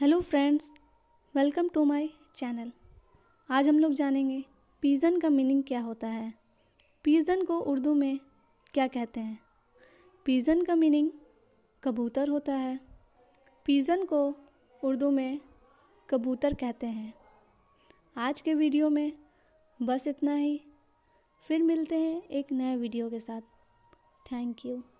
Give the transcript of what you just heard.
hello friends welcome to my channel आज हम लोग जानेंगे पीज़न का मीनिंग क्या होता है पीज़न को उर्दू में क्या कहते हैं पीज़न का मीनिंग कबूतर होता है पीज़न को उर्दू में कबूतर कहते हैं आज के वीडियो में बस इतना ही फिर मिलते हैं एक नए वीडियो के साथ थैंक यू